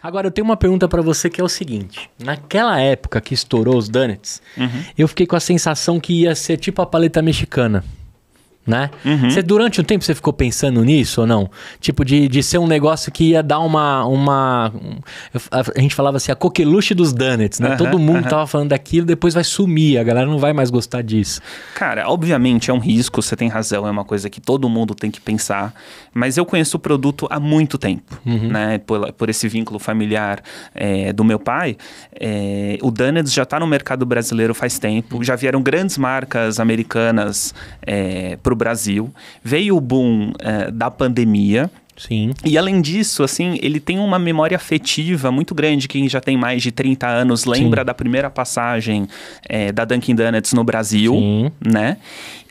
Agora, eu tenho uma pergunta para você que é o seguinte: naquela época que estourou os Donuts, uhum. eu fiquei com a sensação que ia ser tipo a paleta mexicana né? Uhum. Você, durante um tempo você ficou pensando nisso ou não? Tipo, de, de ser um negócio que ia dar uma. uma a gente falava assim, a coqueluche dos donuts, né? Uhum, Todo mundo uhum. tava falando daquilo, depois vai sumir, a galera não vai mais gostar disso. Cara, obviamente é um risco, você tem razão, é uma coisa que todo mundo tem que pensar. Mas eu conheço o produto há muito tempo, uhum. né? Por, por esse vínculo familiar é, do meu pai. É, o Donuts já está no mercado brasileiro faz tempo, já vieram grandes marcas americanas. É, para o Brasil. Veio o boom é, da pandemia, Sim. E além disso, assim, ele tem uma memória afetiva muito grande. Quem já tem mais de 30 anos lembra Sim. da primeira passagem é, da Dunkin' Donuts no Brasil, Sim. né?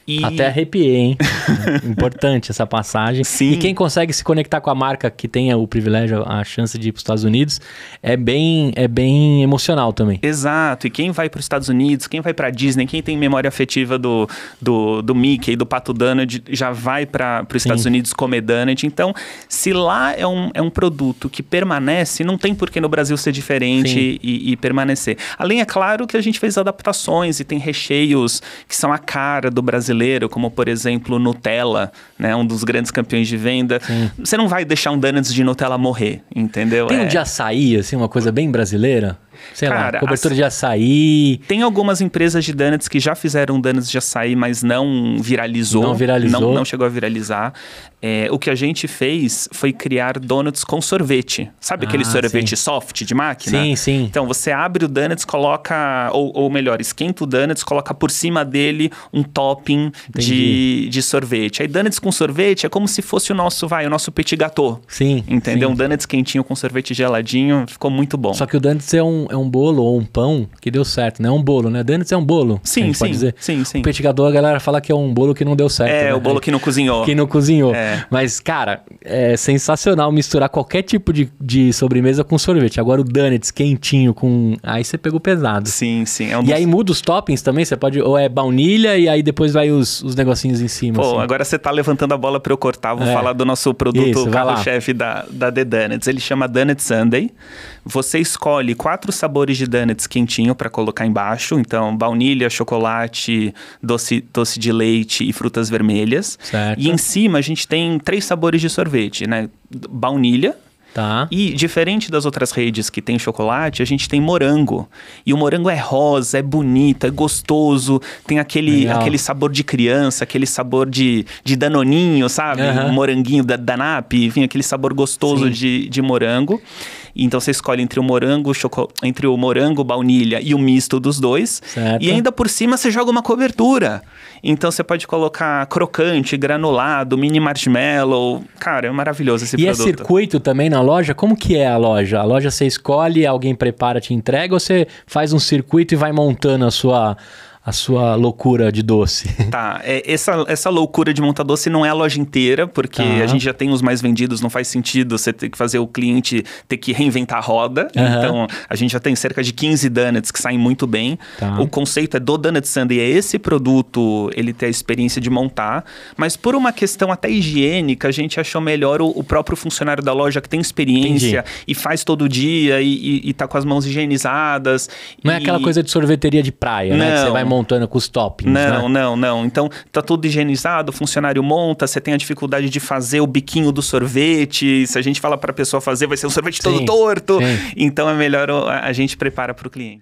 E... Até arrepiei, hein? Importante essa passagem. Sim. E quem consegue se conectar com a marca que tenha o privilégio, a chance de ir para os Estados Unidos, é bem, é bem emocional também. Exato. E quem vai para os Estados Unidos, quem vai para Disney, quem tem memória afetiva do, do, do Mickey, do Pato Donald, já vai para os Estados Unidos comer Donald. Então, se lá é um, é um produto que permanece, não tem por que no Brasil ser diferente e, e permanecer. Além, é claro, que a gente fez adaptações e tem recheios que são a cara do Brasil brasileiro, como por exemplo Nutella, né, um dos grandes campeões de venda, Sim. você não vai deixar um donuts de Nutella morrer, entendeu? Tem é... um de açaí, assim, uma coisa bem brasileira? Sei Cara, lá, cobertura as... de açaí. Tem algumas empresas de donuts que já fizeram donuts de açaí, mas não viralizou. Não viralizou. Não, não chegou a viralizar. É, o que a gente fez foi criar donuts com sorvete. Sabe ah, aquele sorvete sim. soft de máquina? Sim, sim. Então você abre o donuts, coloca, ou, ou melhor, esquenta o donuts, coloca por cima dele um topping de, de sorvete. Aí donuts com sorvete é como se fosse o nosso, vai, o nosso petit gâteau. Sim. Entendeu? Sim. Um donuts quentinho com sorvete geladinho, ficou muito bom. Só que o donuts é um, é um bolo ou um pão que deu certo, né? É um bolo, né? Donuts é um bolo. Sim, sim. Sim, sim. O petigador, a galera fala que é um bolo que não deu certo. É, né? o bolo que não cozinhou. Que não cozinhou. É. Mas, cara, é sensacional misturar qualquer tipo de, de sobremesa com sorvete. Agora o donuts quentinho com... Aí você pegou pesado. Sim, sim. É um e dos... aí muda os toppings também? Você pode... Ou é baunilha e aí depois vai os, os negocinhos em cima. Pô, assim. agora você tá levantando a bola pra eu cortar. Vou é. falar do nosso produto carro-chefe da, da The Donuts. Ele chama Donut Sunday. Você escolhe quatro sabores de donuts quentinho para colocar embaixo. Então, baunilha, chocolate, doce, doce de leite e frutas vermelhas. Certo. E em cima a gente tem três sabores de sorvete, né? Baunilha, Tá. E diferente das outras redes que tem chocolate, a gente tem morango. E o morango é rosa, é bonito, é gostoso, tem aquele, aquele sabor de criança, aquele sabor de, de danoninho, sabe? Uhum. moranguinho da, da NAP, enfim, aquele sabor gostoso de, de morango. Então você escolhe entre o morango, choco... entre o morango, baunilha e o misto dos dois. Certo. E ainda por cima você joga uma cobertura. Então você pode colocar crocante, granulado, mini marshmallow. Cara, é maravilhoso esse e é produto. E é circuito também, não? loja, como que é a loja? A loja você escolhe, alguém prepara, te entrega ou você faz um circuito e vai montando a sua a sua loucura de doce. Tá, é, essa, essa loucura de montar doce não é a loja inteira, porque tá. a gente já tem os mais vendidos, não faz sentido você ter que fazer o cliente ter que reinventar a roda. Uhum. Então, a gente já tem cerca de 15 donuts que saem muito bem. Tá. O conceito é do Donut Sunday, é esse produto, ele ter a experiência de montar. Mas por uma questão até higiênica, a gente achou melhor o, o próprio funcionário da loja que tem experiência Entendi. e faz todo dia e, e, e, tá com as mãos higienizadas. Não e... é aquela coisa de sorveteria de praia, não. né? Que você vai montando com os toppings, Não, né? não, não. Então, tá tudo higienizado, o funcionário monta, você tem a dificuldade de fazer o biquinho do sorvete. Se a gente fala para a pessoa fazer, vai ser um sorvete sim, todo torto. Sim. Então, é melhor a gente prepara para o cliente.